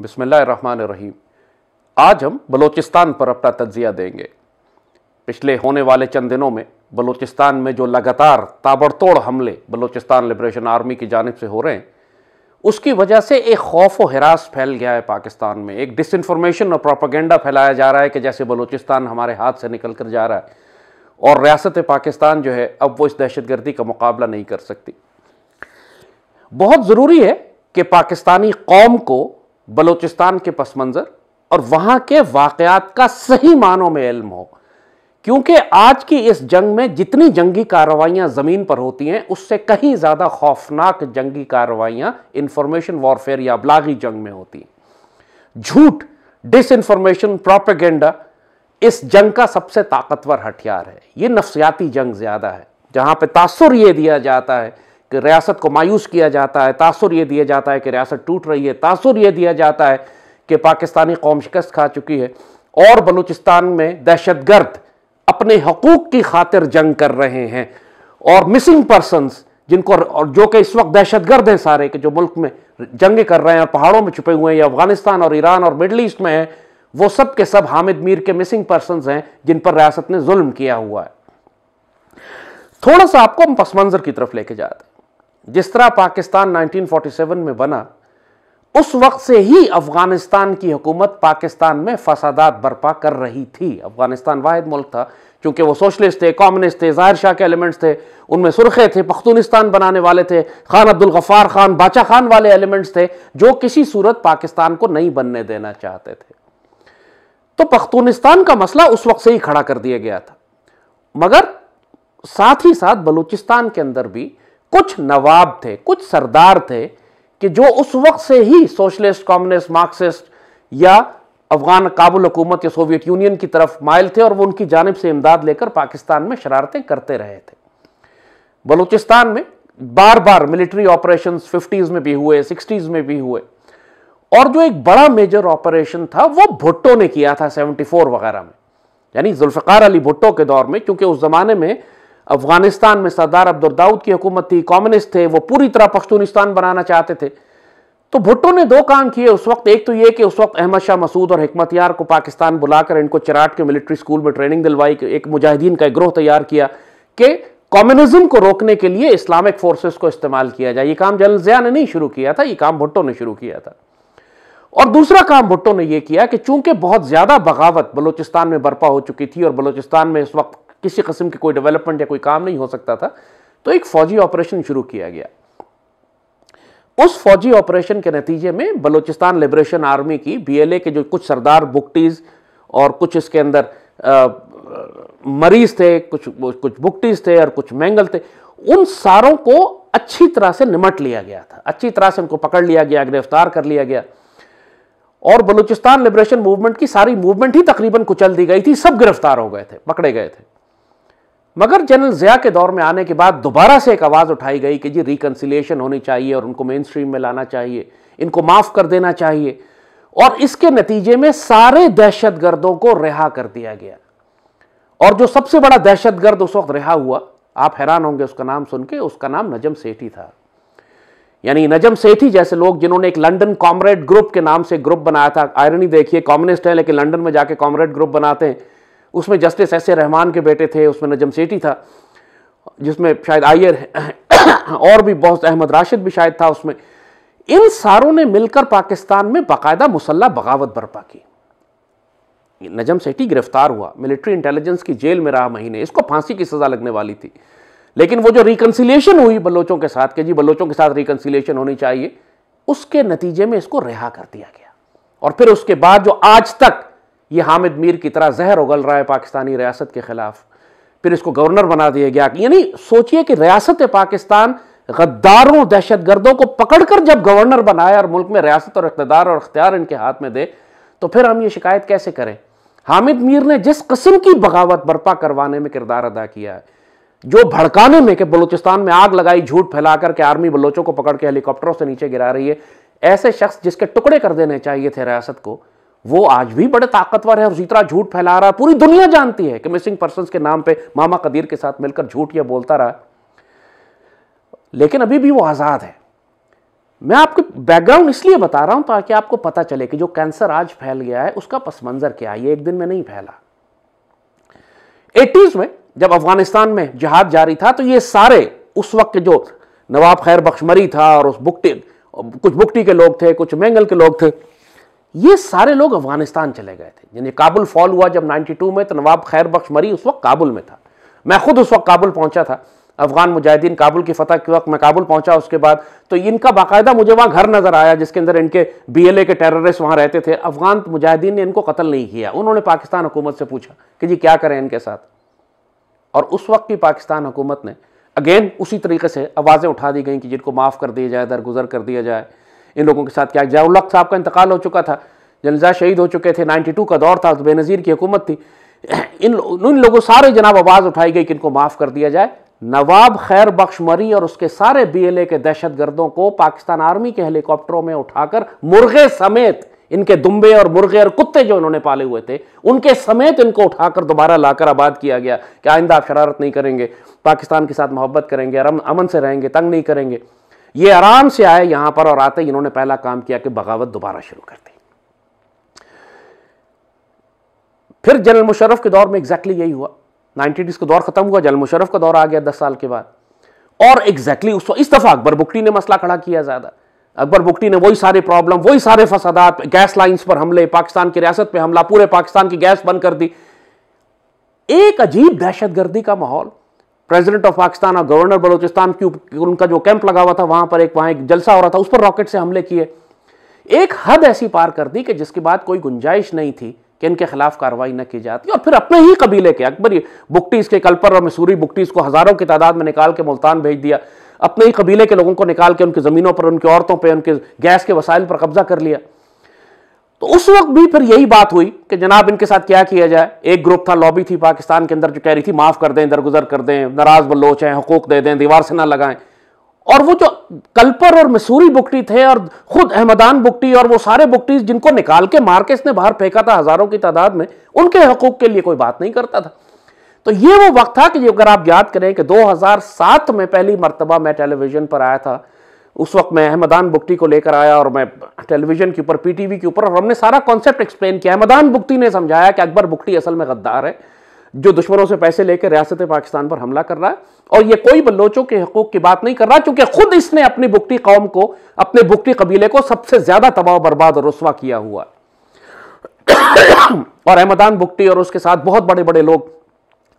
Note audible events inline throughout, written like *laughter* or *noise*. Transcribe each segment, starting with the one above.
रही आज हम बलूचिस्तान पर अपना तजिया देंगे पिछले होने वाले चंद दिनों में बलूचिस्तान में जो लगातार ताबड़तोड़ हमले बलूचिस्तान लिबरेशन आर्मी की जानब से हो रहे हैं उसकी वजह से एक खौफ व हरास फैल गया है पाकिस्तान में एक इन्फॉर्मेशन और प्रोपागेंडा फैलाया जा रहा है कि जैसे बलूचिस्तान हमारे हाथ से निकल कर जा रहा है और रियासत पाकिस्तान जो है अब वो इस दहशतगर्दी का मुकाबला नहीं कर सकती बहुत ज़रूरी है कि पाकिस्तानी कौम को बलोचिस्तान के पस मंज़र और वहां के वाकयात का सही मानों में इल्म हो क्योंकि आज की इस जंग में जितनी जंगी कार्रवाइयां ज़मीन पर होती हैं उससे कहीं ज़्यादा खौफनाक जंगी कार्रवाइयां इंफॉर्मेशन वॉरफेयर या अबलागी जंग में होती हैं झूठ इंफॉर्मेशन प्रोपेगेंडा इस जंग का सबसे ताकतवर हथियार है यह नफसियाती जंग ज़्यादा है जहां पर तासुर यह दिया जाता है कि रियासत को मायूस किया जाता है तासुर ये दिया जाता है कि रियासत टूट रही है तासुर ये दिया जाता है कि पाकिस्तानी कौम शिकस्त खा चुकी है और बलूचिस्तान में दहशत गर्द अपने हकूक़ की खातिर जंग कर रहे हैं और मिसिंग पर्सनस जिनको और जो कि इस वक्त दहशत गर्द हैं सारे के जो मुल्क में जंग कर रहे हैं और पहाड़ों में छुपे हुए हैं या अफगानिस्तान और ईरान और मिडल ईस्ट में हैं वो सब के सब हामिद मीर के मिसिंग पर्सन हैं जिन पर रियासत ने जुल्म किया हुआ है थोड़ा सा आपको हम पस मंजर की तरफ लेके जाते हैं जिस तरह पाकिस्तान 1947 में बना उस वक्त से ही अफ़गानिस्तान की हुकूमत पाकिस्तान में फसादात बर्पा कर रही थी अफ़गानिस्तान वाद मुल्क था क्योंकि वो सोशलिस्ट थे कॉम्युनिस्ट थे ज़ाहिर शाह के एलिमेंट्स थे उनमें सुरखे थे पख्तूनिस्तान बनाने वाले थे खान अब्दुल गफ़ार खान बाचा खान वाले एलिमेंट्स थे जो किसी सूरत पाकिस्तान को नहीं बनने देना चाहते थे तो पख्तूनिस्तान का मसला उस वक्त से ही खड़ा कर दिया गया था मगर साथ ही साथ बलूचिस्तान के अंदर भी कुछ नवाब थे कुछ सरदार थे कि जो उस वक्त से ही सोशलिस्ट कम्युनिस्ट मार्क्सिस्ट या अफगान काबुल हुकूमत या सोवियत यूनियन की तरफ मायल थे और वो उनकी जानब से इमदाद लेकर पाकिस्तान में शरारतें करते रहे थे बलूचिस्तान में बार बार मिलिट्री ऑपरेशन फिफ्टीज़ में भी हुए सिक्सटीज़ में भी हुए और जो एक बड़ा मेजर ऑपरेशन था वो भुट्टो ने किया था 74 वगैरह में यानी जुल्फ़ार अली भुट्टो के दौर में क्योंकि उस ज़माने में अफगानिस्तान में सरदार अब्दुल दाऊद की हुकूमत थी कॉम्युनिस्ट थे वो पूरी तरह पख्तूनिस्तान बनाना चाहते थे तो भुट्टो ने दो काम किए उस वक्त एक तो ये कि उस वक्त अहमद शाह मसूद और हमत यार को पाकिस्तान बुलाकर इनको चिराट के मिलिट्री स्कूल में ट्रेनिंग दिलवाई एक मुजाहिदीन का ग्रोह तैयार किया कि कॉम्युनिज्म को रोकने के लिए इस्लामिक फोर्सेस को इस्तेमाल किया जाए ये काम जल जया ने नहीं शुरू किया था ये काम भुट्टो ने शुरू किया था और दूसरा काम भुट्टो ने यह किया कि चूंकि बहुत ज्यादा बगावत बलोचिस्तान में बर्पा हो चुकी थी और बलोचिस्तान में इस वक्त किसी कस्म की कोई डेवलपमेंट या कोई काम नहीं हो सकता था तो एक फौजी ऑपरेशन शुरू किया गया उस फौजी ऑपरेशन के नतीजे में बलूचिस्तान लिबरेशन आर्मी की बीएलए के जो कुछ सरदार बुकटीज और कुछ इसके अंदर आ, मरीज थे कुछ कुछ बुकटीज थे और कुछ मैंगल थे उन सारों को अच्छी तरह से निमट लिया गया था अच्छी तरह से उनको पकड़ लिया गया गिरफ्तार कर लिया गया और बलूचिस्तान लिबरेशन मूवमेंट की सारी मूवमेंट ही तकरीबन कुचल दी गई थी सब गिरफ्तार हो गए थे पकड़े गए थे मगर जनरल जिया के दौर में आने के बाद दोबारा से एक आवाज़ उठाई गई कि जी रिकनसिलेशन होनी चाहिए और उनको मेन स्ट्रीम में लाना चाहिए इनको माफ़ कर देना चाहिए और इसके नतीजे में सारे दहशत गर्दों को रिहा कर दिया गया और जो सबसे बड़ा दहशत गर्द उस वक्त रिहा हुआ आप हैरान होंगे उसका नाम सुन के उसका नाम नजम सेठी था यानी नजम सेठी जैसे लोग जिन्होंने एक लंदन कॉमरेड ग्रुप के नाम से ग्रुप बनाया था आयरनी देखिए कॉम्युनिस्ट है लेकिन लंदन में जाके कॉमरेड ग्रुप बनाते हैं उसमें जस्टिस एस ए रहमान के बेटे थे उसमें नजम सेठी था जिसमें शायद आयर और भी बहुत अहमद राशिद भी शायद था उसमें इन सारों ने मिलकर पाकिस्तान में बाकायदा मुसल्ला बगावत बर्पा की नजम सेठी गिरफ्तार हुआ मिलिट्री इंटेलिजेंस की जेल में रहा महीने इसको फांसी की सज़ा लगने वाली थी लेकिन वो जो रिकन्सिलेशन हुई बलोचों के साथ के जी बलोचों के साथ रिकन्सिलेशन होनी चाहिए उसके नतीजे में इसको रिहा कर दिया गया और फिर उसके बाद जो आज तक ये हामिद मीर की तरह जहर उगल रहा है पाकिस्तानी रियासत के खिलाफ फिर इसको गवर्नर बना दिया गया यानी सोचिए कि रियासत पाकिस्तान गद्दारों दहशत गर्दों को पकड़कर जब गवर्नर बनाए और मुल्क में रियासत और इकतदार और अख्तियार इनके हाथ में दे तो फिर हम ये शिकायत कैसे करें हामिद मीर ने जिस कस्म की बगावत बर्पा करवाने में किरदार अदा किया है जो भड़काने में कि बलूचिस्तान में आग लगाई झूठ फैलाकर के आर्मी बलोचों को पकड़ के हेलीकॉप्टरों से नीचे गिरा रही है ऐसे शख्स जिसके टुकड़े कर देने चाहिए थे रियासत को वो आज भी बड़े ताकतवर है और जितना झूठ फैला रहा है पूरी दुनिया जानती है कि मिसिंग पर्सन के नाम पे मामा कदीर के साथ मिलकर झूठ यह बोलता रहा लेकिन अभी भी वो आज़ाद है मैं आपको बैकग्राउंड इसलिए बता रहा हूं ताकि आपको पता चले कि जो कैंसर आज फैल गया है उसका पस मंजर क्या है ये एक दिन में नहीं फैला एटीज में जब अफगानिस्तान में जहाद जारी था तो ये सारे उस वक्त के जो नवाब खैर बख्शमरी था और उस बुकटी कुछ बुकटी के लोग थे कुछ मैंगल के लोग थे ये सारे लोग अफगानिस्तान चले गए थे यानी काबुल फॉल हुआ जब 92 में तो नवाब खैर बख्श मरी उस वक्त काबुल में था मैं खुद उस वक्त काबुल पहुंचा था अफगान मुजाहिदीन काबुल की फतह के वक्त मैं काबुल पहुंचा उसके बाद तो इनका बाकायदा मुझे वहाँ घर नज़र आया जिसके अंदर इनके बीएलए के टेररिस्ट वहाँ रहते थे अफगान मुजाहिदीन ने इनको कत्ल नहीं किया उन्होंने पाकिस्तान हुकूमत से पूछा कि जी क्या करें इनके साथ और उस वक्त की पाकिस्तान हुकूमत ने अगेन उसी तरीके से आवाज़ें उठा दी गई कि जिनको माफ़ कर दिया जाए दरगुजर कर दिया जाए इन लोगों के साथ क्या जयाउल्लक साहब का इंतकाल हो चुका था जनजा शहीद हो चुके थे 92 का दौर था तो बेनज़ीर की हुकूमत थी *clears throat* इन इन लोगों सारे जनाब आवाज़ उठाई गई कि इनको माफ़ कर दिया जाए नवाब खैर बख्श मरी और उसके सारे बीएलए के दहशत गर्दों को पाकिस्तान आर्मी के हेलीकॉप्टरों में उठाकर मुर्गे समेत इनके दुम्बे और मुर्गे और कुत्ते जो इन्होंने पाले हुए थे उनके समेत इनको उठाकर दोबारा लाकर आबाद किया गया कि आइंदा आप शरारत नहीं करेंगे पाकिस्तान के साथ मोहब्बत करेंगे अमन से रहेंगे तंग नहीं करेंगे ये आराम से आए यहां पर और आते इन्होंने पहला काम किया कि बगावत दोबारा शुरू कर दी फिर जनरल मुशरफ के दौर में एग्जैक्टली यही हुआ नाइन्टीज का दौर खत्म हुआ जनरल मुशरफ का दौर आ गया दस साल के बाद और एग्जैक्टली exactly उस इस दफा अकबर बुकटी ने मसला खड़ा किया ज्यादा अकबर बुकटी ने वही सारे प्रॉब्लम वही सारे फसादात गैस लाइन्स पर हमले पाकिस्तान की रियासत पर हमला पूरे पाकिस्तान की गैस बंद कर दी एक अजीब दहशतगर्दी का माहौल प्रेसिडेंट ऑफ पाकिस्तान और गवर्नर बलोचिस्तान की उनका जो कैंप लगा हुआ था वहां पर एक वहां एक जलसा हो रहा था उस पर रॉकेट से हमले किए एक हद ऐसी पार कर दी कि जिसके बाद कोई गुंजाइश नहीं थी कि इनके खिलाफ कार्रवाई न की जाती और फिर अपने ही कबीले के अकबर बुकटीज के कल्पर और मसूरी बुकटीज को हजारों की तादाद में निकाल के मुल्तान भेज दिया अपने ही कबीले के लोगों को निकाल के उनकी ज़मीनों पर उनकी औरतों पर उनके गैस के वसाइल पर कब्जा कर लिया तो उस वक्त भी फिर यही बात हुई कि जनाब इनके साथ क्या किया जाए एक ग्रुप था लॉबी थी पाकिस्तान के अंदर जो कह रही थी माफ़ कर दें दरगुजर कर दें नाराज बलोच हैं हकूक दे दें दीवार से ना लगाएं और वो जो कल्पर और मसूरी बुकटी थे और खुद अहमदान बुकटी और वो सारे बुकटी जिनको निकाल के मार्केस ने बाहर फेंका था हज़ारों की तादाद में उनके हकूक के लिए कोई बात नहीं करता था तो ये वो वक्त था कि अगर आप याद करें कि दो में पहली मरतबा मैं टेलीविज़न पर आया था उस वक्त मैं अहमदान बुक्ती को लेकर आया और मैं टेलीविजन के ऊपर पीटीवी के ऊपर और हमने सारा कॉन्सेप्ट एक्सप्लेन किया अहमदान बुक्ती ने समझाया कि अकबर बुक्ती असल में गद्दार है जो दुश्मनों से पैसे लेकर रियासत पाकिस्तान पर हमला कर रहा है और ये कोई बलोचों के हकूक की बात नहीं कर रहा क्योंकि खुद इसने अपनी बुकटी कौम को अपने बुकटी कबीले को सबसे ज्यादा तबाह बर्बाद और रसवा किया हुआ *coughs* और अहमदान बुगटी और उसके साथ बहुत बड़े बड़े लोग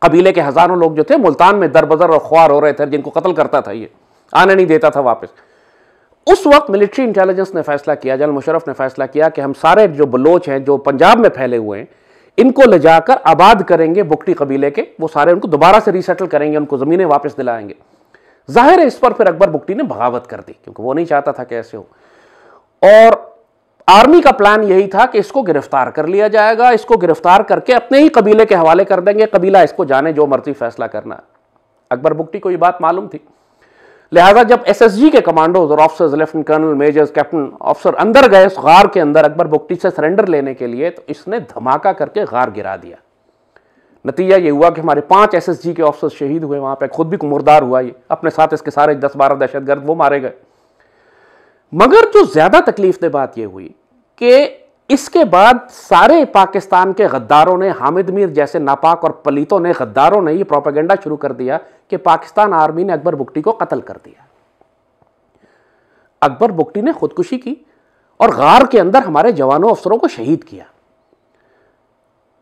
कबीले के हजारों लोग जो थे मुल्तान में दरबदर और ख्वार हो रहे थे जिनको कत्ल करता था ये आने नहीं देता था वापस उस वक्त मिलिट्री इंटेलिजेंस ने फैसला किया जनरल मुशरफ ने फैसला किया कि हम सारे जो बलोच हैं जो पंजाब में फैले हुए हैं इनको ले जाकर आबाद करेंगे बुकटी कबीले के वो सारे उनको दोबारा से रिसेटल करेंगे उनको ज़मीनें वापस दिलाएंगे जाहिर है इस पर फिर अकबर बुकटी ने बगावत कर दी क्योंकि वो नहीं चाहता था कि ऐसे हो और आर्मी का प्लान यही था कि इसको गिरफ्तार कर लिया जाएगा इसको गिरफ्तार करके अपने ही कबीले के हवाले कर देंगे कबीला इसको जाने जो मर्जी फैसला करना अकबर बुकटी को ये बात मालूम थी लिहाजा जब एस के कमांडोज और officers lieutenant colonel majors captain officer अंदर गए उस गार के अंदर अकबर बुक्टी से सरेंडर लेने के लिए तो इसने धमाका करके गार गिरा दिया नतीजा ये हुआ कि हमारे पांच एसएसजी के ऑफिसर शहीद हुए वहां पे खुद भी मुर्दार हुआ ये अपने साथ इसके सारे दस बारह दहशतगर्द वो मारे गए मगर जो ज़्यादा तकलीफ दे बात ये हुई कि इसके बाद सारे पाकिस्तान के गद्दारों ने हामिद मीर जैसे नापाक और पलीतों ने गद्दारों ने ये प्रोपागेंडा शुरू कर दिया कि पाकिस्तान आर्मी ने अकबर बुक्टी को कत्ल कर दिया अकबर बुक्टी ने खुदकुशी की और गार के अंदर हमारे जवानों अफसरों को शहीद किया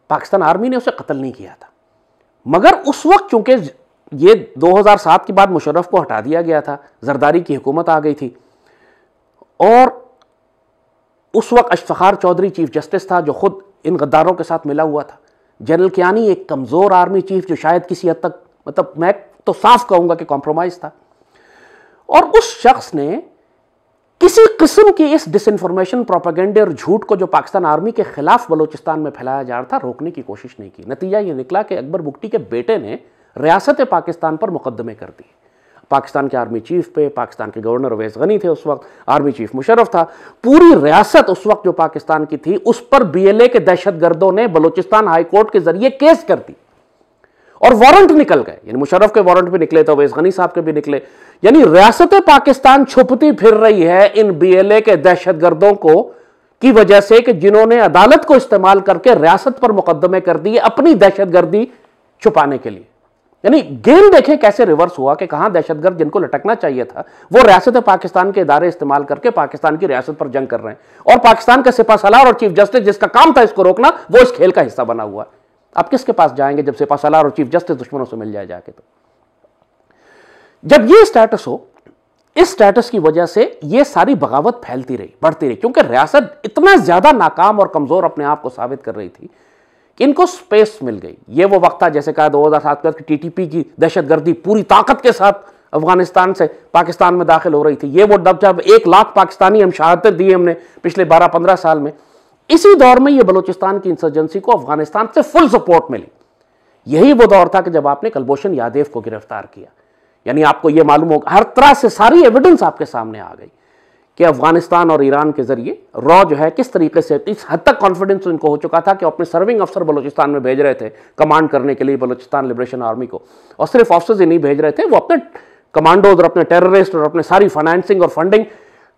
पाकिस्तान आर्मी ने उसे कत्ल नहीं किया था मगर उस वक्त चूंकि ये 2007 के बाद मुशर्रफ को हटा दिया गया था जरदारी की हुकूमत आ गई थी और उस वक्त अशफार चौधरी चीफ जस्टिस था जो ख़ुद इन गद्दारों के साथ मिला हुआ था जनरल कियानी एक कमज़ोर आर्मी चीफ जो शायद किसी हद तक मतलब मैं तो साफ कहूँगा कि कॉम्प्रोमाइज़ था और उस शख्स ने किसी किस्म की इस डिसइंफॉर्मेशन प्रोपागेंडे और झूठ को जो पाकिस्तान आर्मी के खिलाफ बलोचिस्तान में फैलाया जा रहा था रोकने की कोशिश नहीं की नतीजा ये निकला कि अकबर बुक्टी के बेटे ने रियासत पाकिस्तान पर मुकदमे कर दिए पाकिस्तान के आर्मी चीफ पे पाकिस्तान के गवर्नर अवैस गनी थे उस वक्त आर्मी चीफ मुशरफ था पूरी रियासत उस वक्त जो पाकिस्तान की थी उस पर बीएलए के दहशतगर्दों ने बलूचिस्तान हाईकोर्ट के जरिए केस कर दी और वारंट निकल गए यानी मुशरफ के वारंट भी निकले तो अवैस गनी साहब के भी निकले यानी रियासत पाकिस्तान छुपती फिर रही है इन ए के दहशतगर्दों को की वजह से कि जिन्होंने अदालत को इस्तेमाल करके रियासत पर मुकदमे कर दिए अपनी दहशतगर्दी छुपाने के लिए यानी गेम देखें कैसे रिवर्स हुआ कि कहां दहशतगर्द जिनको लटकना चाहिए था वो रियासत पाकिस्तान के इदारे इस्तेमाल करके पाकिस्तान की रियासत पर जंग कर रहे हैं और पाकिस्तान का सिपा सलार और चीफ जस्टिस जिसका काम था इसको रोकना वो इस खेल का हिस्सा बना हुआ आप किसके पास जाएंगे जब सिपा सलार और चीफ जस्टिस दुश्मनों से मिल जाए जाके तो जब ये स्टेटस हो इस स्टेटस की वजह से ये सारी बगावत फैलती रही बढ़ती रही क्योंकि रियासत इतना ज्यादा नाकाम और कमजोर अपने आप को साबित कर रही थी इनको स्पेस मिल गई ये वो वक्त था जैसे कहा दो हज़ार सात की टी टी पी की दहशतगर्दी पूरी ताकत के साथ अफगानिस्तान से पाकिस्तान में दाखिल हो रही थी ये वो डब जब एक लाख पाकिस्तानी हम शहादत दी हमने पिछले बारह पंद्रह साल में इसी दौर में ये बलूचिस्तान की इंसर्जेंसी को अफगानिस्तान से फुल सपोर्ट मिली यही वो दौर था कि जब आपने कलभूषण यादेव को गिरफ्तार किया यानी आपको ये मालूम होगा हर तरह से सारी एविडेंस आपके सामने आ गई कि अफगानिस्तान और ईरान के जरिए रॉ जो है किस तरीके से किस हद तक कॉन्फिडेंस उनको हो चुका था कि अपने सर्विंग अफसर बलूचिस्तान में भेज रहे थे कमांड करने के लिए बलूचिस्तान लिबरेशन आर्मी को और सिर्फ अफसर ही नहीं भेज रहे थे वो अपने कमांडोज और अपने टेररिस्ट और अपने सारी फाइनेंसिंग और फंडिंग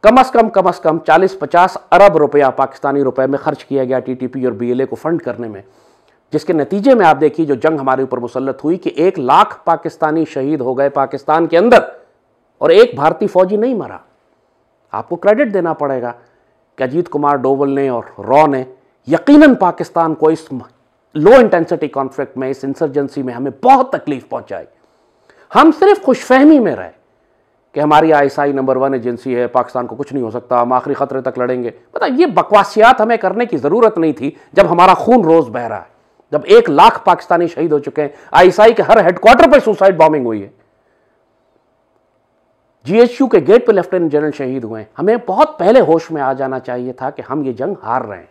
कम अज कम कम अज कम चालीस पचास अरब रुपया पाकिस्तानी रुपए में खर्च किया गया टी और बी को फंड करने में जिसके नतीजे में आप देखिए जो जंग हमारे ऊपर मुसलत हुई कि एक लाख पाकिस्तानी शहीद हो गए पाकिस्तान के अंदर और एक भारतीय फौजी नहीं मरा आपको क्रेडिट देना पड़ेगा कि अजीत कुमार डोवल ने और रॉ ने यकीनन पाकिस्तान को इस लो इंटेंसिटी कॉन्फ्लिक्ट में इस इंसर्जेंसी में हमें बहुत तकलीफ पहुंचाई हम सिर्फ खुशफहमी में रहे कि हमारी आईएसआई नंबर वन एजेंसी है पाकिस्तान को कुछ नहीं हो सकता हम आखिरी खतरे तक लड़ेंगे पता ये बकवासियात हमें करने की ज़रूरत नहीं थी जब हमारा खून रोज़ बह रहा है जब एक लाख पाकिस्तानी शहीद हो चुके हैं आईएसआई के हर हेडक्वार्टर पर सुसाइड बॉम्बिंग हुई है जीएचयू के गेट पर लेफ्टिनेंट जनरल शहीद हुए हमें बहुत पहले होश में आ जाना चाहिए था कि हम ये जंग हार रहे हैं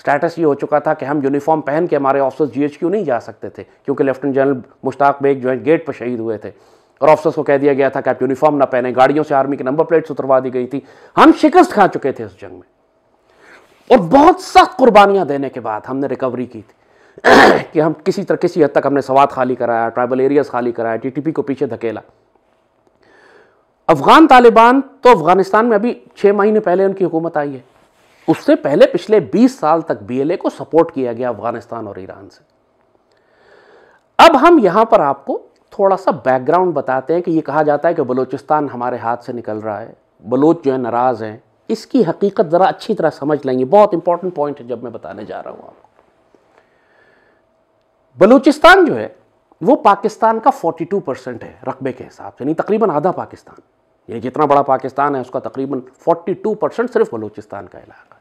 स्टेटस ये हो चुका था कि हम यूनिफॉर्म पहन के हमारे ऑफिसर्स जीएचक्यू नहीं जा सकते थे क्योंकि लेफ्टिनेंट जनरल मुश्ताक बेग जो है गेट पर शहीद हुए थे और ऑफिसर्स को कह दिया गया था कि आप यूनिफॉर्म ना पहने गाड़ियों से आर्मी की नंबर प्लेट्स उतरवा दी गई थी हम शिकस्त खा चुके थे उस जंग में और बहुत सख्त कुर्बानियां देने के बाद हमने रिकवरी की थी *clears throat* कि हम किसी तरह किसी हद तक हमने सवाद खाली कराया ट्राइबल एरियाज खाली कराया टीटीपी को पीछे धकेला अफगान तालिबान तो अफगानिस्तान में अभी छः महीने पहले उनकी हुकूमत आई है उससे पहले पिछले 20 साल तक बीएलए को सपोर्ट किया गया अफगानिस्तान और ईरान से अब हम यहां पर आपको थोड़ा सा बैकग्राउंड बताते हैं कि यह कहा जाता है कि बलूचिस्तान हमारे हाथ से निकल रहा है बलोच जो है नाराज़ हैं इसकी हकीकत ज़रा अच्छी तरह समझ लेंगे बहुत इंपॉर्टेंट पॉइंट है जब मैं बताने जा रहा हूँ आपको बलूचिस्तान जो है वो पाकिस्तान का 42 परसेंट है रकबे के हिसाब से नहीं तकरीबन आधा पाकिस्तान यानी जितना बड़ा पाकिस्तान है उसका तकरीबन 42 परसेंट सिर्फ बलूचिस्तान का इलाका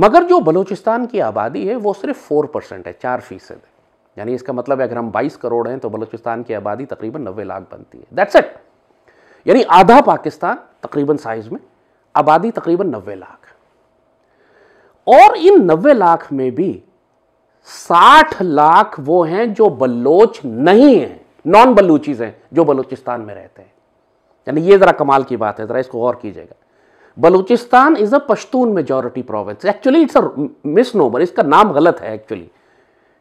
मगर जो बलूचिस्तान की आबादी है वो सिर्फ 4 परसेंट है चार फीसद है यानी इसका मतलब है अगर हम 22 करोड़ हैं तो बलूचिस्तान की आबादी तकरीबन 90 लाख बनती है दैट्स इट यानी आधा पाकिस्तान तकरीबन साइज में आबादी तकरीबन नब्बे लाख और इन नब्बे लाख में भी साठ लाख वो हैं जो बलोच नहीं हैं नॉन बलूचीज़ हैं जो बलूचिस्तान में रहते हैं यानी ये ज़रा कमाल की बात है ज़रा इसको गौर कीजिएगा Balochistan is a Pashtun majority province actually it's a misnomer इसका नाम गलत है एक्चुअली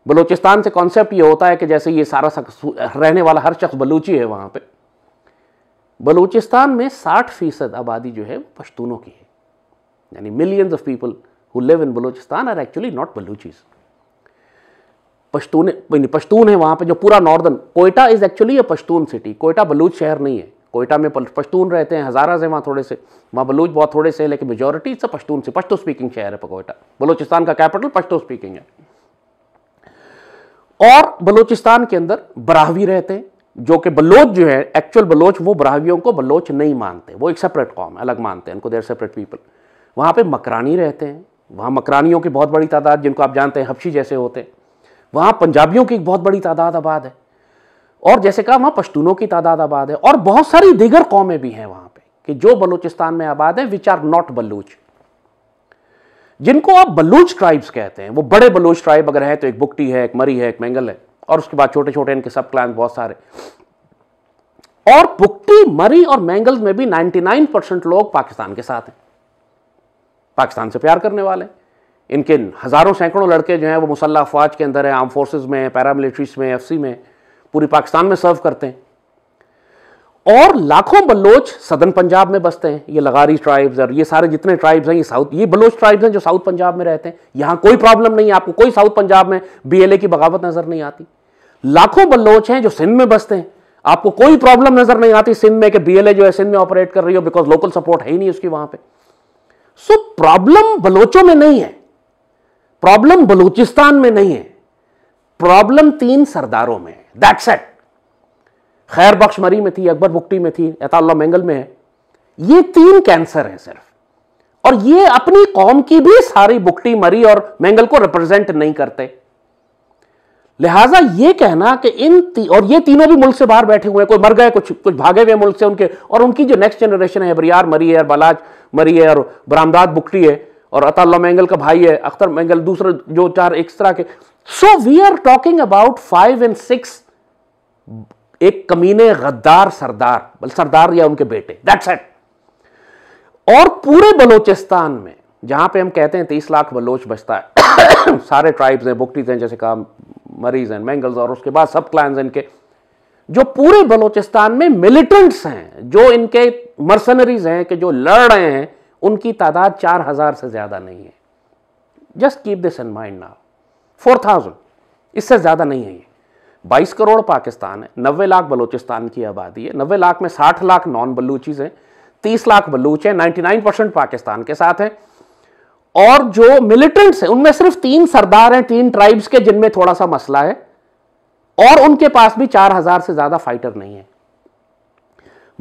बलूचिस्तान से कॉन्सेप्ट ये होता है कि जैसे ये सारा रहने वाला हर शख्स बलूची है वहाँ पर बलूचिस्तान में 60 फीसद आबादी जो है वो पश्तूनों की है यानी millions of people who live in Balochistan are actually not Balochis Pashtun Pashtun है वहाँ पे जो पूरा northern Quetta is actually a Pashtun city Quetta Baloch शहर नहीं है कोयटा में पश्तून रहते हैं हज़ारा से वहाँ थोड़े से वहाँ बलूच बहुत थोड़े से लेकिन मेजोरिटी सब पश्तून से पश्तो स्पीकिंग शहर है कोयटा बलूचिस्तान का कैपिटल पश्तो स्पीकिंग है और बलूचिस्तान के अंदर बराहवी रहते हैं जो कि बलोच जो है एक्चुअल बलोच वो बराहवियों को बलोच नहीं मानते वो एक सेपरेट कॉम अलग मानते हैं उनको देर सेपरेट पीपल वहाँ पे मकरानी रहते हैं वहाँ मकरानियों की बहुत बड़ी तादाद जिनको आप जानते हैं हफ्शी जैसे होते हैं वहाँ पंजाबियों की एक बहुत बड़ी तादाद आबाद है और जैसे कहा वहाँ पश्तूनों की तादाद आबाद है और बहुत सारी दीगर कौमें भी हैं वहाँ पे कि जो बलूचिस्तान में आबाद है विच आर नॉट बलूच जिनको आप बलूच ट्राइब्स कहते हैं वो बड़े बलूच ट्राइब अगर हैं तो एक बुकटी है एक मरी है एक मैंगल है और उसके बाद छोटे छोटे इनके सब क्लाइंस बहुत सारे और बुकटी मरी और मैंगल में भी 99 परसेंट लोग पाकिस्तान के साथ हैं पाकिस्तान से प्यार करने वाले हैं इनके हज़ारों सैकड़ों लड़के जो हैं वो मुसल्ह अफवाज के अंदर हैं आर्म फोर्सेज में पैरामिलिट्रीज में एफ में पूरी पाकिस्तान में सर्व करते हैं और लाखों बलोच सदन पंजाब में बसते हैं ये लगारी ट्राइब्स और ये सारे जितने ट्राइब्स हैं ये साउथ ये बलोच ट्राइब्स हैं जो साउथ पंजाब में रहते हैं यहाँ कोई प्रॉब्लम नहीं है आपको कोई साउथ पंजाब में बीएलए की बगावत नज़र नहीं आती लाखों बलोच हैं जो सिंध में बसते हैं आपको कोई प्रॉब्लम नज़र नहीं आती सिंध में कि बीएलए जो है सिंध में ऑपरेट कर रही हो बिकॉज लोकल सपोर्ट है ही नहीं उसकी वहां पर सो प्रॉब्लम बलोचों में नहीं है प्रॉब्लम बलूचिस्तान में नहीं है प्रॉब्लम तीन सरदारों में है सेट खैर बख्श मरी में थी अकबर बुकटी में थी एताल्ला मैंगल में है ये तीन कैंसर हैं सिर्फ और ये अपनी कौम की भी सारी बुकटी मरी और मैंगल को रिप्रेजेंट नहीं करते लिहाजा ये कहना कि इन ती, और ये तीनों भी मुल्क से बाहर बैठे हुए हैं कोई मर गए कुछ कुछ भागे हुए मुल्क से उनके और उनकी जो नेक्स्ट जनरेशन है बरियार मरी है और बलाज मरी है और बरामदाद बुकटी है और अताल्ला मैंगल का भाई है अख्तर मैंगल दूसरे जो चार एक्स्ट्रा के so we are talking about five and six एक कमीने गद्दार सरदार बल सरदार या उनके बेटे दैट्स इट और पूरे बलोचिस्तान में जहां पे हम कहते हैं तीस लाख बलोच बचता है *coughs* सारे ट्राइब्स हैं बुकटीज हैं जैसे कहा मरीज हैं मैंगल्स और उसके बाद सब क्लाइंस इनके जो पूरे बलोचिस्तान में मिलिटेंट्स हैं जो इनके मर्सनरीज हैं कि जो लड़ रहे हैं उनकी तादाद चार हज़ार से ज़्यादा नहीं है just keep this in mind now four thousand इससे ज़्यादा नहीं है ये बाईस करोड़ पाकिस्तान है नब्बे लाख बलूचिस्तान की आबादी है नब्बे लाख में साठ लाख नॉन बलूचीज़ हैं तीस लाख बलूच हैं नाइन्टी नाइन परसेंट पाकिस्तान के साथ हैं और जो मिलिटेंट्स हैं उनमें सिर्फ तीन सरदार हैं तीन ट्राइब्स के जिनमें थोड़ा सा मसला है और उनके पास भी चार हज़ार से ज़्यादा फाइटर नहीं है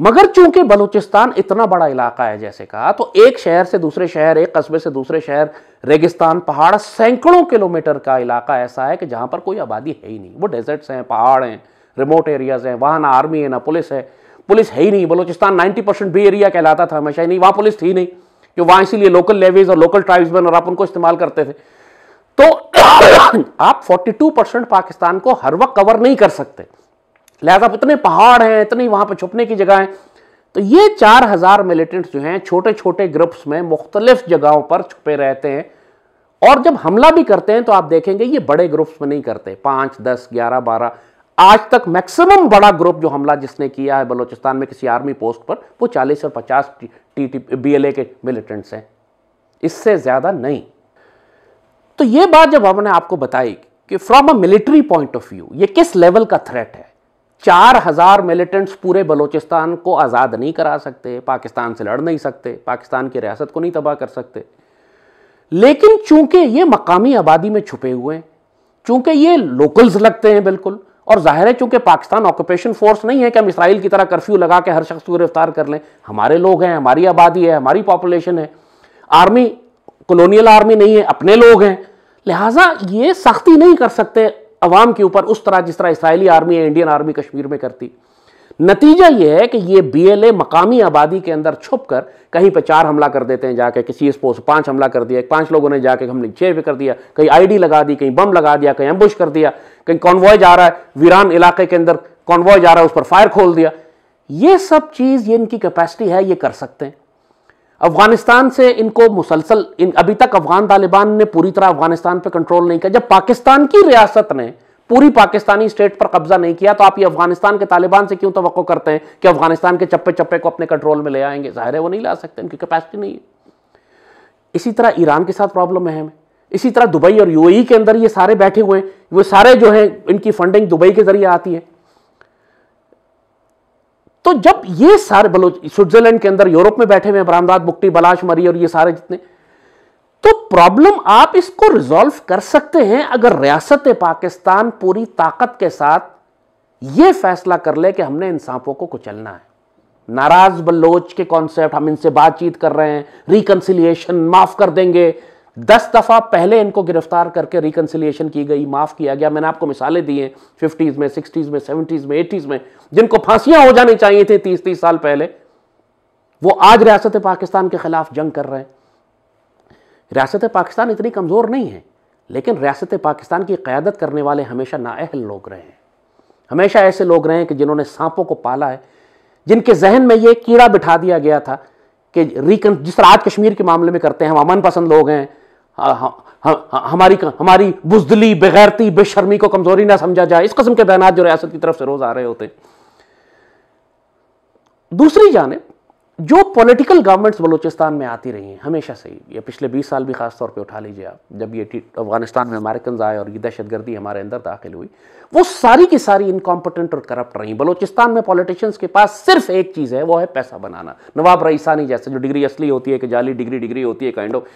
मगर चूंकि बलूचिस्तान इतना बड़ा इलाका है जैसे कहा तो एक शहर से दूसरे शहर एक कस्बे से दूसरे शहर रेगिस्तान पहाड़ सैकड़ों किलोमीटर का इलाका ऐसा है कि जहां पर कोई आबादी है ही नहीं वो डेजर्ट्स हैं पहाड़ हैं रिमोट एरियाज हैं वहां ना आर्मी है ना पुलिस है पुलिस है ही नहीं Balochistan ninety percent B area कहलाता था हमेशा ही नहीं वहां पुलिस थी नहीं जो वहां इसीलिए लोकल लेवीज और लोकल ट्राइब्समैन और आप उनको इस्तेमाल करते थे तो *coughs* आप 42 परसेंट पाकिस्तान को हर वक्त कवर नहीं कर सकते लिहाजा इतने पहाड़ हैं इतनी वहाँ पर छुपने की जगह हैं तो ये चार हज़ार मिलिटेंट्स जो हैं छोटे छोटे ग्रुप्स में मुख्तलिफ जगहों पर छुपे रहते हैं और जब हमला भी करते हैं तो आप देखेंगे ये बड़े ग्रुप्स में नहीं करते पाँच दस ग्यारह बारह आज तक मैक्सिमम बड़ा ग्रुप जो हमला जिसने किया है बलोचिस्तान में किसी आर्मी पोस्ट पर वो 40 और 50 T T B L A के मिलिटेंट्स हैं इससे ज़्यादा नहीं तो ये बात जब हमने आपको बताई कि from a military point of view ये किस लेवल का थ्रेट है चार हज़ार मिलिटेंट्स पूरे बलोचिस्तान को आज़ाद नहीं करा सकते पाकिस्तान से लड़ नहीं सकते पाकिस्तान की रियासत को नहीं तबाह कर सकते लेकिन चूंकि ये मकामी आबादी में छुपे हुए हैं चूंकि ये लोकल्स लगते हैं बिल्कुल और जाहिर है चूंकि पाकिस्तान ऑक्यूपेशन फोर्स नहीं है कि हम इसराइल की तरह कर्फ्यू लगा के हर शख्स को गिरफ्तार कर लें हमारे लोग हैं हमारी आबादी है हमारी पॉपुलेशन है आर्मी कॉलोनियल आर्मी नहीं है अपने लोग हैं लिहाजा ये सख्ती नहीं कर सकते अवाम के ऊपर उस तरह जिस तरह इसराइली आर्मी या इंडियन आर्मी कश्मीर में करती नतीजा यह है कि ये बीएलए मकामी आबादी के अंदर छुप कर कहीं पे चार हमला कर देते हैं जाके किसी पोस्ट पांच हमला कर दिया पांच लोगों ने जाके हमने छे पे कर दिया कहीं आईडी लगा दी कहीं बम लगा दिया कहीं एम्बुश कर दिया कहीं कॉन्वॉय जा रहा है वीरान इलाके के अंदर कॉन्वॉय जा रहा है उस पर फायर खोल दिया ये सब चीज़ ये इनकी कैपेसिटी है ये कर सकते हैं अफगानिस्तान से इनको मुसलसल इन अभी तक अफगान तालिबान ने पूरी तरह अफगानिस्तान पर कंट्रोल नहीं किया जब पाकिस्तान की रियासत ने पूरी पाकिस्तानी स्टेट पर कब्जा नहीं किया तो आप ये अफगानिस्तान के तालिबान से क्यों तो करते हैं कि अफगानिस्तान के चप्पे चप्पे को अपने कंट्रोल में ले आएंगे जाहिर है वो नहीं ला सकते इनकी कैपेसिटी नहीं है इसी तरह ईरान के साथ प्रॉब्लम है हमें इसी तरह दुबई और यूएई के अंदर ये सारे बैठे हुए हैं वो सारे जो है इनकी फंडिंग दुबई के जरिए आती है तो जब ये सारे बलोच स्विट्जरलैंड के अंदर यूरोप में बैठे हुए हैं बरामदाद मुक्ति बलाश मरी और ये सारे जितने तो प्रॉब्लम आप इसको रिजॉल्व कर सकते हैं अगर रियासत पाकिस्तान पूरी ताकत के साथ यह फैसला कर ले कि हमने इन सांपों को कुचलना है नाराज बलोच के कॉन्सेप्ट हम इनसे बातचीत कर रहे हैं रिकनसिलियेशन माफ कर देंगे दस दफ़ा पहले इनको गिरफ्तार करके रिकनसिलियेशन की गई माफ़ किया गया मैंने आपको मिसालें दी हैं फिफ्टीज़ में सिक्सटीज़ में सेवेंटीज़ में एटीज़ में जिनको फांसियां हो जानी चाहिए थी तीस तीस साल पहले वो आज रियासत पाकिस्तान के ख़िलाफ़ जंग कर रहे हैं रियासत पाकिस्तान इतनी कमज़ोर नहीं है लेकिन रियासत पाकिस्तान की क़्यादत करने वाले हमेशा नाअहल लोग रहे हैं हमेशा ऐसे लोग रहे हैं कि जिन्होंने सांपों को पाला है जिनके जहन में यह कीड़ा बिठा दिया गया था कि रिकन जिस तरह आज कश्मीर के मामले में करते हैं हम अमन पसंद लोग हैं हाँ, हाँ, हाँ, हमारी हमारी बुजदली बेगैरती बेशर्मी को कमजोरी ना समझा जाए इस कस्म के बयान जो रियासत की तरफ से रोज आ रहे होते हैं दूसरी जानब जो पॉलिटिकल गवर्नमेंट्स बलूचिस्तान में आती रही हैं हमेशा से ही ये पिछले 20 साल भी खास तौर पे उठा लीजिए आप जब ये अफगानिस्तान में अमेरिकन आए और ये दहशतगर्दी हमारे अंदर दाखिल हुई वो सारी की सारी इनकॉम्पिटेंट और करप्ट रही बलूचिस्तान में पॉलिटिशियंस के पास सिर्फ एक चीज़ है वो है पैसा बनाना नवाब रईसानी जैसे जो डिग्री असली होती है कि जाली डिग्री डिग्री होती है काइंड ऑफ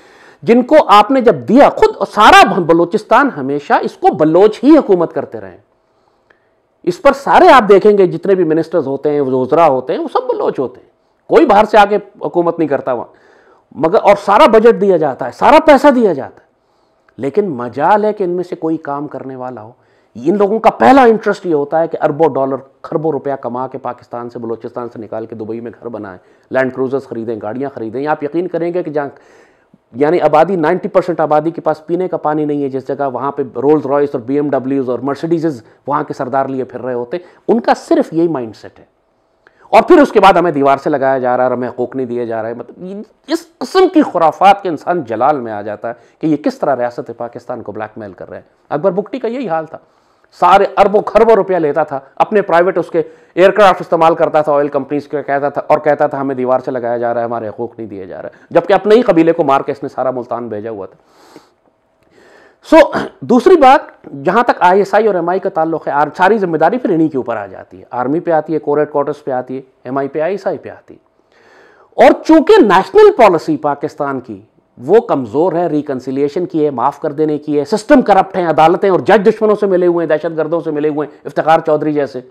जिनको आपने जब दिया खुद सारा बलोचिस्तान हमेशा इसको बलोच ही हुकूमत करते रहे इस पर सारे आप देखेंगे जितने भी मिनिस्टर्स होते हैं वजरा होते हैं वो सब बलोच होते हैं कोई बाहर से आके हुकूमत नहीं करता वहाँ मगर और सारा बजट दिया जाता है सारा पैसा दिया जाता है लेकिन मजाल है कि इनमें से कोई काम करने वाला हो इन लोगों का पहला इंटरेस्ट ये होता है कि अरबों डॉलर खरबों रुपया कमा के पाकिस्तान से बलोचिस्तान से निकाल के दुबई में घर बनाएं लैंड क्रूजर्स खरीदें गाड़ियां खरीदें आप यकीन करेंगे कि जहाँ यानी आबादी 90 परसेंट आबादी के पास पीने का पानी नहीं है जिस जगह वहाँ पे रोल्स रॉयस और बी और मर्सिडीज वहाँ के सरदार लिए फिर रहे होते उनका सिर्फ यही माइंडसेट है और फिर उसके बाद हमें दीवार से लगाया जा रहा है और हमें हकूक नहीं दिए जा रहे मतलब इस किस्म की खुराफात के इंसान जलाल में आ जाता है कि ये किस तरह रियासत पाकिस्तान को ब्लैकमेल कर रहे हैं अकबर बुकटी का यही हाल था सारे अरबों खरबों रुपया लेता था अपने प्राइवेट उसके एयरक्राफ्ट इस्तेमाल करता था ऑयल कंपनीज का कहता था और कहता था हमें दीवार से लगाया जा रहा है हमारे हकूक नहीं दिए जा रहे जबकि अपने ही कबीले को मार के इसने सारा मुल्तान भेजा हुआ था सो so, दूसरी बात जहां तक आईएसआई और एमआई का ताल्लुक है आर, सारी जिम्मेदारी फिर इन्हीं के ऊपर आ जाती है आर्मी पे आती है कोरेट क्वार्टर्स पे आती है एमआई पे आईएसआई पे आती है और चूंकि नेशनल पॉलिसी पाकिस्तान की वो कमज़ोर है रिकनसिलियेशन की है माफ़ कर देने की है सिस्टम करप्ट हैं अदालतें और जज दुश्मनों से मिले हुए हैं दहशत गर्दों से मिले हुए हैं इफ्तार चौधरी जैसे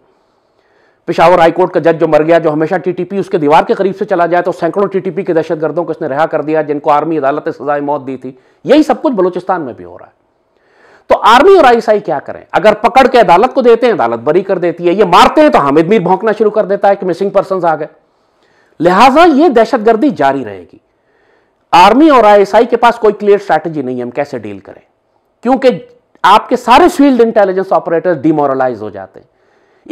पिशावर हाईकोर्ट का जज जो मर गया जो हमेशा टीटीपी उसके दीवार के करीब से चला जाए तो सैकड़ों टीटीपी के दहशतगर्दों को इसने रिहा कर दिया जिनको आर्मी अदालत ने सजाए मौत दी थी यही सब कुछ बलूचिस्तान में भी हो रहा है तो आर्मी और आईएसआई क्या करें अगर पकड़ के अदालत को देते हैं अदालत बरी कर देती है ये मारते हैं तो हामिद मीर भोंकना शुरू कर देता है कि मिसिंग पर्सन आ गए लिहाजा ये दहशतगर्दी जारी रहेगी आर्मी और आईएसआई के पास कोई क्लियर स्ट्रैटेजी नहीं है हम कैसे डील करें क्योंकि आपके सारे फील्ड इंटेलिजेंस ऑपरेटर डिमोरलाइज हो जाते हैं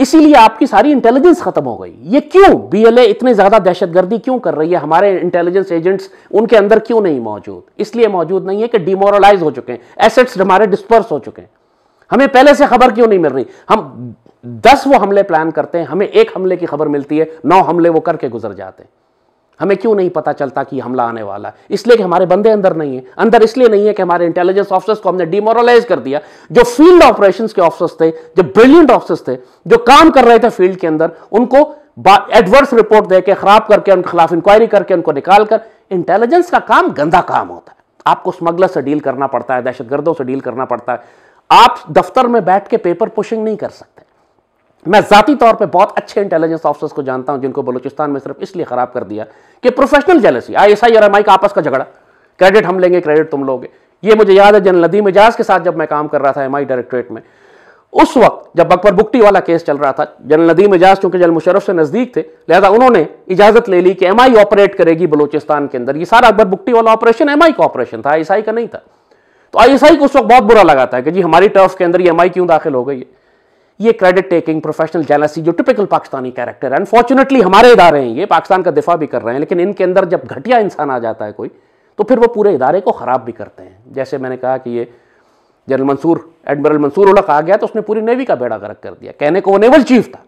इसीलिए आपकी सारी इंटेलिजेंस खत्म हो गई ये क्यों बीएलए इतने ज्यादा दहशतगर्दी क्यों कर रही है हमारे इंटेलिजेंस एजेंट्स उनके अंदर क्यों नहीं मौजूद इसलिए मौजूद नहीं है कि डिमोरलाइज हो चुके हैं एसेट्स हमारे डिस्पर्स हो चुके हैं हमें पहले से खबर क्यों नहीं मिल रही हम दस वो हमले प्लान करते हैं हमें एक हमले की खबर मिलती है नौ हमले वो करके गुजर जाते हैं हमें क्यों नहीं पता चलता कि हमला आने वाला है इसलिए कि हमारे बंदे अंदर नहीं है अंदर इसलिए नहीं है कि हमारे इंटेलिजेंस ऑफिसर्स को हमने डिमोरलाइज कर दिया जो फील्ड ऑपरेशन के ऑफिसर्स थे जो ब्रिलियंट ऑफिसर्स थे जो काम कर रहे थे फील्ड के अंदर उनको एडवर्स रिपोर्ट देकर खराब करके उनके खिलाफ इंक्वायरी करके उनको निकालकर इंटेलिजेंस का काम गंदा काम होता है आपको स्मगलर से डील करना पड़ता है दहशतगर्दों से डील करना पड़ता है आप दफ्तर में बैठ के पेपर पुशिंग नहीं कर सकते मैं ज़ाती तौर पे बहुत अच्छे इंटेलिजेंस ऑफिसर्स को जानता हूं जिनको बलूचिस्तान में सिर्फ इसलिए ख़राब कर दिया कि professional jealousy I S I और एम आई का आपस का झगड़ा क्रेडिट हम लेंगे क्रेडिट तुम लोगे ये मुझे याद है जनरल नदीम एजाज के साथ जब मैं काम कर रहा था एम आई डायरेक्टोरेट में उस वक्त जब अकबर बुकटी वाला केस चल रहा था जनरल नदीम एजाज चूंकि जनरल मुशरफ से नज़दीक थे लिहाजा उन्होंने इजाज़त ले ली कि एम आई ऑपरेट करेगी बलोचिस्तान के अंदर ये सारा अकबर बुकटी वाला ऑपरेशन एम आई का ऑपरेशन था आई एस आई का नहीं था तो आई एस आई को उस वक्त बहुत बुरा लगा था कि जी हमारी टर्फ के अंदर ये एम आई क्यों दाखिल हो गई है ये क्रेडिट टेकिंग प्रोफेशनल जेलसी जो टिपिकल पाकिस्तानी कैरेक्टर है अनफॉर्चुनेटली हमारे इदारे हैं ये पाकिस्तान का दिफा भी कर रहे हैं लेकिन इनके अंदर जब घटिया इंसान आ जाता है कोई तो फिर वो पूरे इदारे को ख़राब भी करते हैं जैसे मैंने कहा कि ये जनरल मंसूर एडमिरल मंसूर उलक आ गया तो उसने पूरी नेवी का बेड़ा गर्क कर दिया कहने को वो नेवल चीफ था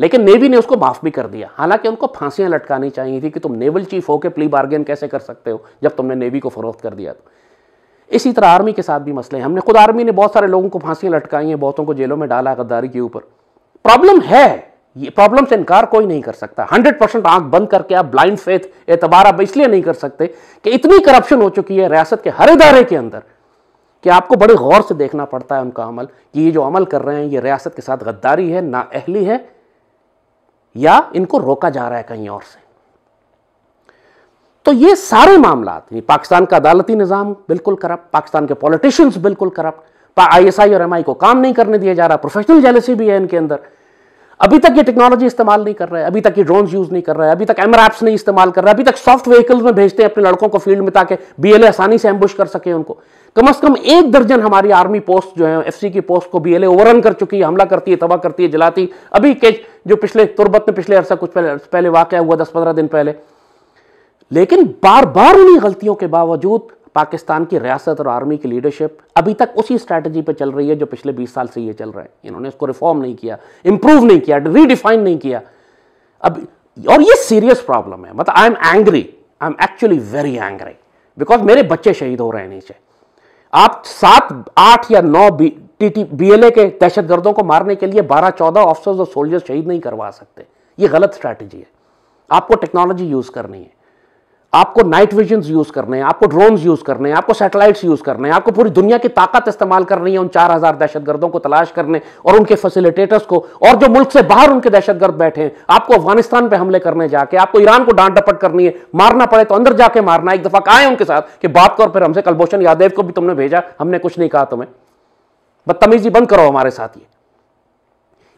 लेकिन नेवी ने उसको माफ़ भी कर दिया हालांकि उनको फांसियाँ लटकानी चाहिए थी कि तुम नेवल चीफ होकर प्ली बार्गेन कैसे कर सकते हो जब तुमने नेवी को फरोख्त कर दिया तो इसी तरह आर्मी के साथ भी मसले हैं हमने खुद आर्मी ने बहुत सारे लोगों को फांसियाँ लटकाई हैं बहुतों को जेलों में डाला गद्दारी के ऊपर प्रॉब्लम है ये प्रॉब्लम से इनकार कोई नहीं कर सकता 100 परसेंट आंख बंद करके आप ब्लाइंड फेथ एतबार आप इसलिए नहीं कर सकते कि इतनी करप्शन हो चुकी है रियासत के हर इदारे के अंदर कि आपको बड़े गौर से देखना पड़ता है उनका अमल कि ये जो अमल कर रहे हैं ये रियासत के साथ गद्दारी है ना अहली है या इनको रोका जा रहा है कहीं और से तो ये सारे मामला पाकिस्तान का अदालती निज़ाम बिल्कुल करप्ट पाकिस्तान के पॉलिटिशियंस बिल्कुल करप्ट आईएसआई और एमआई को काम नहीं करने दिया जा रहा प्रोफेशनल जेलसी भी है इनके अंदर अभी तक ये टेक्नोलॉजी इस्तेमाल नहीं कर रहे अभी तक ये ड्रोन यूज़ नहीं कर रहे अभी तक एमर एप्स नहीं इस्तेमाल कर रहे अभी तक सॉफ्ट व्हीकल्स में भेजते हैं अपने लड़कों को फील्ड में ताकि बी आसानी से एम्बुश कर सके उनको कम अज़ कम एक दर्जन हमारी आर्मी पोस्ट जो है एफ की पोस्ट को बी एल ओवररन कर चुकी है हमला करती है तबाह करती है जलाती अभी के जो पिछले तुरबत में पिछले अर्सा कुछ पहले पहले वाक़ हुआ दस पंद्रह दिन पहले लेकिन बार बार उन्हीं गलतियों के बावजूद पाकिस्तान की रियासत और आर्मी की लीडरशिप अभी तक उसी स्ट्रैटेजी पर चल रही है जो पिछले 20 साल से ये चल रहा है इन्होंने इसको रिफॉर्म नहीं किया इंप्रूव नहीं किया रीडिफाइन नहीं किया अब और ये सीरियस प्रॉब्लम है मतलब I am angry I am actually very angry because मेरे बच्चे शहीद हो रहे हैं नीचे आप सात आठ या नौ B T T B L A के दहशतगर्दों को मारने के लिए बारह चौदह ऑफिसर्स और सोल्जर्स शहीद नहीं करवा सकते ये गलत स्ट्रैटेजी है आपको टेक्नोलॉजी यूज़ करनी है आपको नाइट विजन यूज करने हैं आपको ड्रोन यूज करने हैं आपको सैटेलाइट्स यूज करने हैं आपको पूरी दुनिया की ताकत इस्तेमाल करनी है उन चार हजार दहशतगर्दों को तलाश करने और उनके फैसिलिटेटर्स को और जो मुल्क से बाहर उनके दहशतगर्द बैठे हैं आपको अफगानिस्तान पर हमले करने जाके आपको ईरान को डांट डपट करनी है मारना पड़े तो अंदर जाके मारना एक दफा कहा है उनके साथ कि बाप को और फिर हमसे कलभूषण यादव को भी तुमने भेजा हमने कुछ नहीं कहा तुम्हें बदतमीजी बंद करो हमारे साथ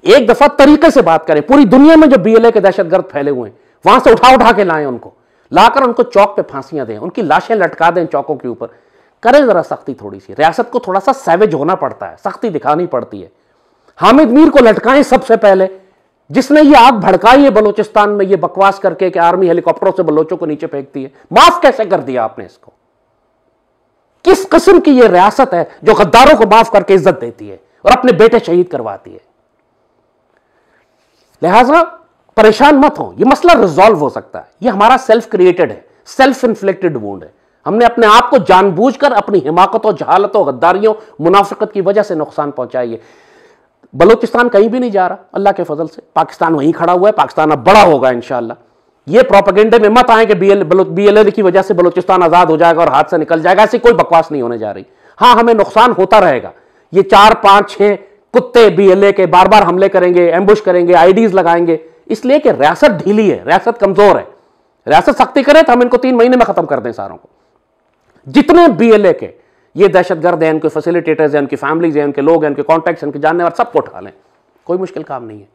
ये एक दफा तरीके से बात करें पूरी दुनिया में जो बीएलए के दहशतगर्द फैले हुए हैं वहां से उठा उठा के लाएं उनको लाकर उनको चौक पे फांसियां दें उनकी लाशें लटका दें चौकों के ऊपर करें ज़रा सख्ती थोड़ी सी रियासत को थोड़ा सा सैवेज होना पड़ता है सख्ती दिखानी पड़ती है हामिद मीर को लटकाएं सबसे पहले जिसने ये आग भड़काई है बलोचिस्तान में ये बकवास करके कि आर्मी हेलीकॉप्टरों से बलोचों को नीचे फेंकती है माफ कैसे कर दिया आपने इसको किस किस्म की ये रियासत है जो गद्दारों को माफ करके इज्जत देती है और अपने बेटे शहीद करवाती है लिहाजा परेशान मत हो ये मसला रिजॉल्व हो सकता है ये हमारा सेल्फ क्रिएटेड है सेल्फ इन्फ्लेक्टेड वूड है हमने अपने आप को जानबूझकर अपनी हिमाकतों जहालतों गद्दारियों मुनाफिकत की वजह से नुकसान पहुंचाई है बलूचिस्तान कहीं भी नहीं जा रहा अल्लाह के फजल से पाकिस्तान वहीं खड़ा हुआ है पाकिस्तान अब बड़ा होगा इनशाला ये प्रोपागेंडे में मत आए कि B L B L A की वजह से बलूचिस्तान आज़ाद हो जाएगा और हाथ से निकल जाएगा ऐसी कोई बकवास नहीं होने जा रही हाँ हमें नुकसान होता रहेगा ये चार पांच छः कुत्ते बी एल ए के बार बार हमले करेंगे एम्बुश करेंगे आईडीज लगाएंगे इसलिए कि रियासत ढीली है रियासत कमजोर है रियासत सख्ती करे तो हम इनको तीन महीने में खत्म कर दें सारों को जितने ए के ये दहशतगर्द हैं उनके फैसिलिटेटर्स हैं उनकी फैमिलीज हैं उनके लोग हैं उनके कॉन्टैक्ट्स हैं उनके जानने वाले सबको उठा लें कोई मुश्किल काम नहीं है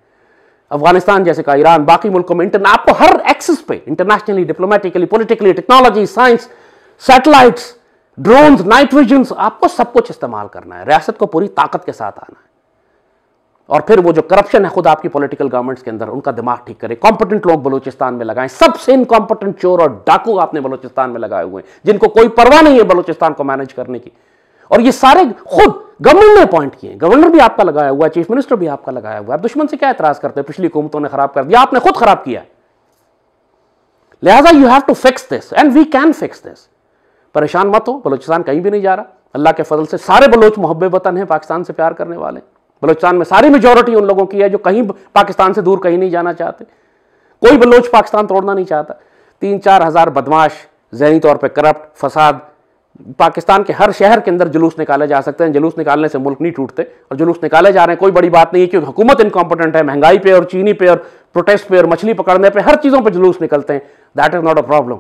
अफगानिस्तान जैसे का ईरान बाकी मुल्कों में इंटरनेट आपको हर एक्सेस पे internationally diplomatically politically technology science satellites drones night visions आपको सब कुछ इस्तेमाल करना है रियासत को पूरी ताकत के साथ आना है और फिर वो जो करप्शन है खुद आपकी पॉलिटिकल गवर्नमेंट्स के अंदर उनका दिमाग ठीक करें कॉम्पिटेंट लोग बलूचिस्तान में लगाएं सबसे इनकॉम्पिटेंट चोर और डाकू आपने बलूचिस्तान में लगाए हुए हैं जिनको कोई परवाह नहीं है बलूचिस्तान को मैनेज करने की और ये सारे खुद गवर्नर ने अपॉइंट किए गवर्नर भी आपका लगाया हुआ है चीफ मिनिस्टर भी आपका लगाया हुआ है दुश्मन से क्या एतराज करते हैं पिछली हुकूमतों ने खराब कर दिया आपने खुद खराब किया लिहाजा you have to fix this and we can fix this परेशान मत हो बलूचिस्तान कहीं भी नहीं जा रहा अल्लाह के फजल से सारे बलोच मोहब्बे वतन हैं पाकिस्तान से प्यार करने वाले बलोचिस्तान में सारी मेजोरिटी उन लोगों की है जो कहीं पाकिस्तान से दूर कहीं नहीं जाना चाहते कोई बलोच पाकिस्तान तोड़ना नहीं चाहता तीन चार हज़ार बदमाश जहनी तौर पर करप्ट फसाद पाकिस्तान के हर शहर के अंदर जुलूस निकाले जा सकते हैं जुलूस निकालने से मुल्क नहीं टूटते और जुलूस निकाले जा रहे हैं कोई बड़ी बात नहीं है क्योंकि हुकूमत इनकॉम्पिटेंट है महंगाई पे और चीनी पे और प्रोटेस्ट पे और मछली पकड़ने पे हर चीज़ों पे जुलूस निकलते हैं that is not a problem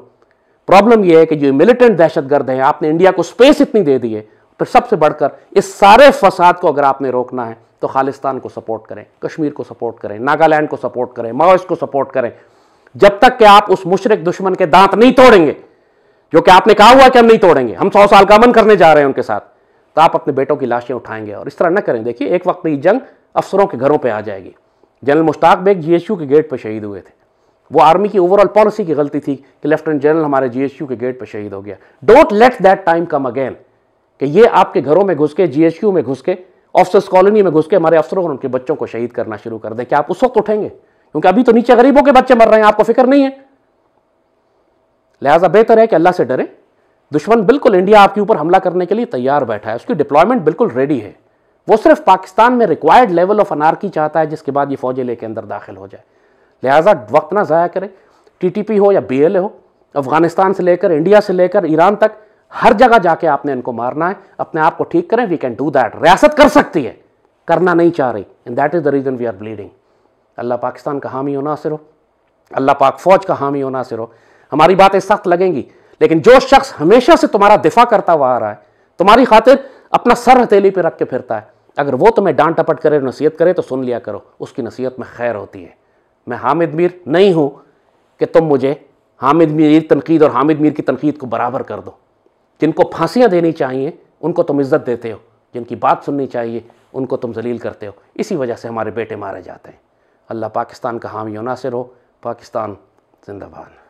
problem यह है कि जो मिलिटेंट दहशतगर्द हैं आपने इंडिया को स्पेस इतनी दे दी है तो सबसे बढ़कर इस सारे फसाद को अगर आपने रोकना है तो खालिस्तान को सपोर्ट करें कश्मीर को सपोर्ट करें नागालैंड को सपोर्ट करें माओस को सपोर्ट करें जब तक कि आप उस मुशरक दुश्मन के दांत नहीं तोड़ेंगे जो कि आपने कहा हुआ कि हम नहीं तोड़ेंगे हम सौ साल का अमन करने जा रहे हैं उनके साथ तो आप अपने बेटों की लाशें उठाएंगे और इस तरह न करें देखिए एक वक्त ये जंग अफसरों के घरों पर आ जाएगी जनरल मुश्ताक बेग यू के गेट पर शहीद हुए थे वो आर्मी की ओवरऑल पॉलिसी की गलती थी कि लेफ्टिनेंट जनरल हमारे जीएसयू के गेट पर शहीद हो गया don't let that time come again कि ये आपके घरों में घुस के यू में घुस के ऑफिसर्स कॉलोनी में घुस के हमारे अफसरों और उनके बच्चों को शहीद करना शुरू कर दें क्या आप उस वक्त उठेंगे क्योंकि अभी तो नीचे गरीबों के बच्चे मर रहे हैं आपको फिक्र नहीं है लिहाजा बेहतर है कि अल्लाह से डरें दुश्मन बिल्कुल इंडिया आपके ऊपर हमला करने के लिए तैयार बैठा है उसकी डिप्लॉयमेंट बिल्कुल रेडी है वो सिर्फ पाकिस्तान में रिक्वायर्ड लेवल ऑफ अनारकी चाहता है जिसके बाद ये फौजें लेके अंदर दाखिल हो जाए लिहाजा वक्त ना ज़ाया करें पी हो या ए हो अफगानिस्तान से लेकर इंडिया से लेकर ईरान तक हर जगह जाके आपने इनको मारना है अपने आप को ठीक करें वी कैन डू दैट रियासत कर सकती है करना नहीं चाह रही and that is the reason we are bleeding Allah Pakistan का हामी होना सिर हो अल्लाह पाक फौज का हामी होना सिर हो हमारी बातें सख्त लगेंगी लेकिन जो शख्स हमेशा से तुम्हारा दिफा करता हुआ आ रहा है तुम्हारी खातिर अपना सर हथेली पर रख के फिरता है अगर वो तुम्हें डांट टपट करे नसीहत करे तो सुन लिया करो उसकी नसीहत में खैर होती है मैं हामिद मीर नहीं हूँ कि तुम मुझे हामिद मीर तनकीद और हामिद मीर की तनकीद को बराबर कर दो जिनको फांसियाँ देनी चाहिए उनको तुम इज्जत देते हो जिनकी बात सुननी चाहिए उनको तुम जलील करते हो इसी वजह से हमारे बेटे मारे जाते हैं अल्लाह पाकिस्तान का हामी नासिर हो पाकिस्तान जिंदाबाद